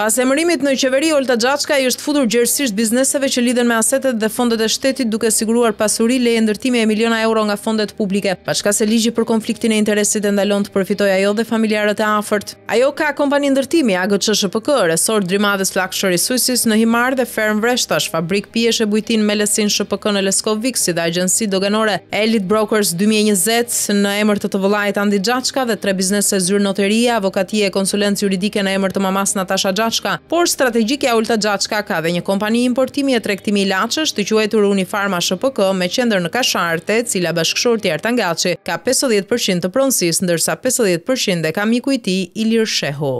Pas emërimit në qeveri Olta Gjaçka i është futur gjërësisht bizneseve që lidhen me asetet dhe fondet e shtetit duke siguruar pasuri leje ndërtimi e miliona euro nga fondet publike. Pashka se ligji për konfliktin e interesit e ndalon të përfitoj ajo dhe familjarët e afërt. Ajo ka kompani ndërtimi AGÇ SHPK, resort Drymadhes Luxury Suisses në Himar dhe Ferm Vreshtash, fabrik pijesh e bujtin Melesin SHPK në Leskovik si dhe agjensi doganore Elite Brokers 2020 në emër të të vëllait Andi Gjaçka dhe tre biznese zyrë noteria, avokatie e konsulencë juridike në emër të mamas Natasha Gjaçka Gjaçka, por strategjike Ulta Gjaçka ka dhe një kompani importimi e tregtimi ilaçesh të quajtur Unifarma SHPK me qendër në Kasharte, e cila bashkëshorti Artangaçi ka 50% të pronësisë, ndërsa 50% e ka miku i tij Ilir Shehu.